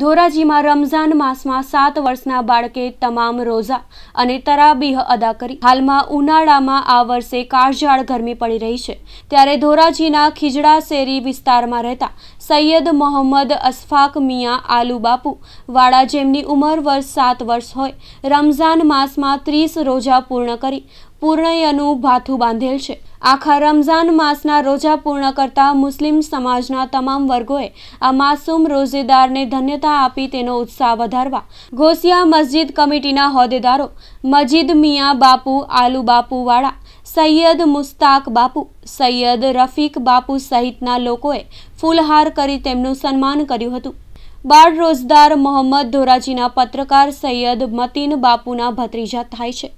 ધોરાજીમાં રમઝાન માસમાં સાત વર્ષના બાળકે તમામ રોઝા અને તરાબીહ અદા કરી હાલમાં ઉનાળામાં આ વર્ષે કાળઝાળ ગરમી પડી રહી છે ત્યારે ધોરાજીના ખીજડા શેરી વિસ્તારમાં રહેતા સૈયદ મોહમ્મદ અસફાક મિયા આલુ બાપુ વાળા જેમની ઉંમર વર્ષ સાત વર્ષ હોય રમઝાન માસમાં ત્રીસ રોજા પૂર્ણ કરી પૂર્ણયનું ભાથું બાંધેલ છે આખા રમઝાન માસના રોજા પૂર્ણ કરતા મુસ્લિમ સમાજના તમામ વર્ગોએ આ માસુમ રોજેદારને ધન્યતા આપી તેનો ઉત્સાહ વધારવા ઘોસિયા મસ્જિદ કમિટીના હોદ્દેદારો મજીદ મિયા બાપુ આલુ બાપુવાળા સૈયદ મુસ્તાક બાપુ સૈયદ રફીક બાપુ સહિતના લોકોએ ફૂલહાર કરી તેમનું સન્માન કર્યું હતું બાળ રોજદાર મોહમ્મદ ધોરાજીના પત્રકાર સૈયદ મતીન બાપુના ભત્રીજા થાય છે